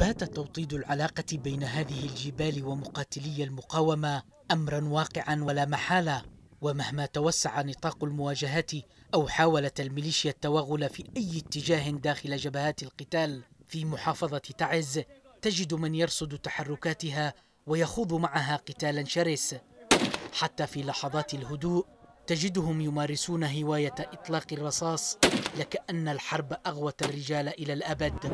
بات توطيد العلاقة بين هذه الجبال ومقاتلي المقاومة أمرا واقعا ولا محالة ومهما توسع نطاق المواجهات أو حاولت الميليشيا التوغل في أي اتجاه داخل جبهات القتال في محافظة تعز تجد من يرصد تحركاتها ويخوض معها قتالا شرس حتى في لحظات الهدوء تجدهم يمارسون هواية إطلاق الرصاص لكأن الحرب أغوت الرجال إلى الأبد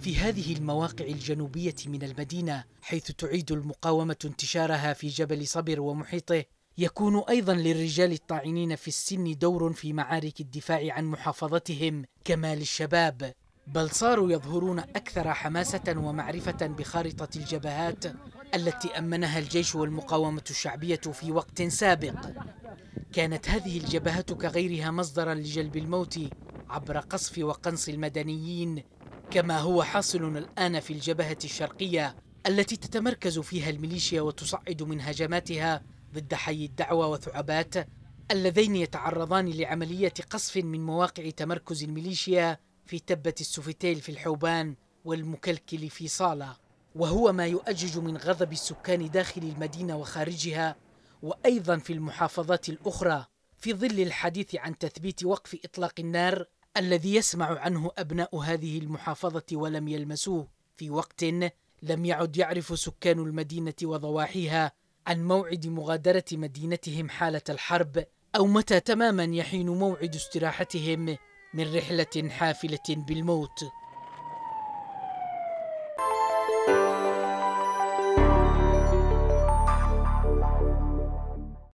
في هذه المواقع الجنوبية من المدينة حيث تعيد المقاومة انتشارها في جبل صبر ومحيطه يكون أيضا للرجال الطاعنين في السن دور في معارك الدفاع عن محافظتهم كما للشباب بل صاروا يظهرون أكثر حماسة ومعرفة بخارطة الجبهات التي أمنها الجيش والمقاومة الشعبية في وقت سابق كانت هذه الجبهة كغيرها مصدرا لجلب الموت عبر قصف وقنص المدنيين كما هو حاصل الآن في الجبهة الشرقية التي تتمركز فيها الميليشيا وتصعد من هجماتها ضد حي الدعوة وثعبات اللذين يتعرضان لعملية قصف من مواقع تمركز الميليشيا في تبة السوفيتيل في الحوبان والمكلكل في صالة وهو ما يؤجج من غضب السكان داخل المدينة وخارجها وأيضا في المحافظات الأخرى في ظل الحديث عن تثبيت وقف إطلاق النار الذي يسمع عنه أبناء هذه المحافظة ولم يلمسوه في وقت لم يعد يعرف سكان المدينة وضواحيها عن موعد مغادرة مدينتهم حالة الحرب أو متى تماما يحين موعد استراحتهم من رحلة حافلة بالموت